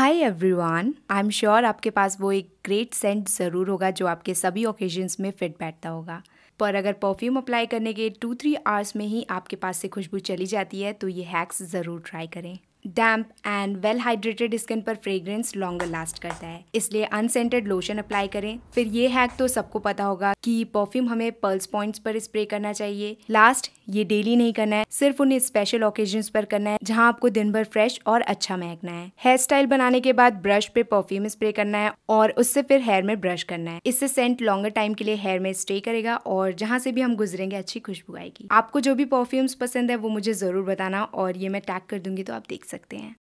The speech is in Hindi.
hi everyone I am sure आपके पास वो एक ग्रेट सेंट ज़रूर होगा जो आपके सभी ओकेजन्स में फिट बैठता होगा पर अगर परफ्यूम अप्लाई करने के टू थ्री आवर्स में ही आपके पास से खुशबू चली जाती है तो ये हैक्स ज़रूर ट्राई करें damp and well hydrated skin पर फ्रेग्रेंस लॉन्गर लास्ट करता है इसलिए अनसेंटेड लोशन अप्लाई करें फिर ये हैक तो सबको पता होगा कि परफ्यूम हमें पल्स पॉइंट्स पर स्प्रे करना चाहिए लास्ट ये डेली नहीं करना है सिर्फ उन्हें स्पेशल ओकेजन पर करना है जहाँ आपको दिन भर फ्रेश और अच्छा महकना है हेयर स्टाइल बनाने के बाद ब्रश पे परफ्यूम स्प्रे करना है और उससे फिर हेयर में ब्रश करना है इससे सेंट लॉन्गर टाइम के लिए हेयर में स्टे करेगा और जहाँ से भी हम गुजरेंगे अच्छी खुशबू आएगी आपको जो भी परफ्यूम्स पसंद है वो मुझे जरूर बताना और ये मैं टैग कर दूंगी तो आप देख सकते हैं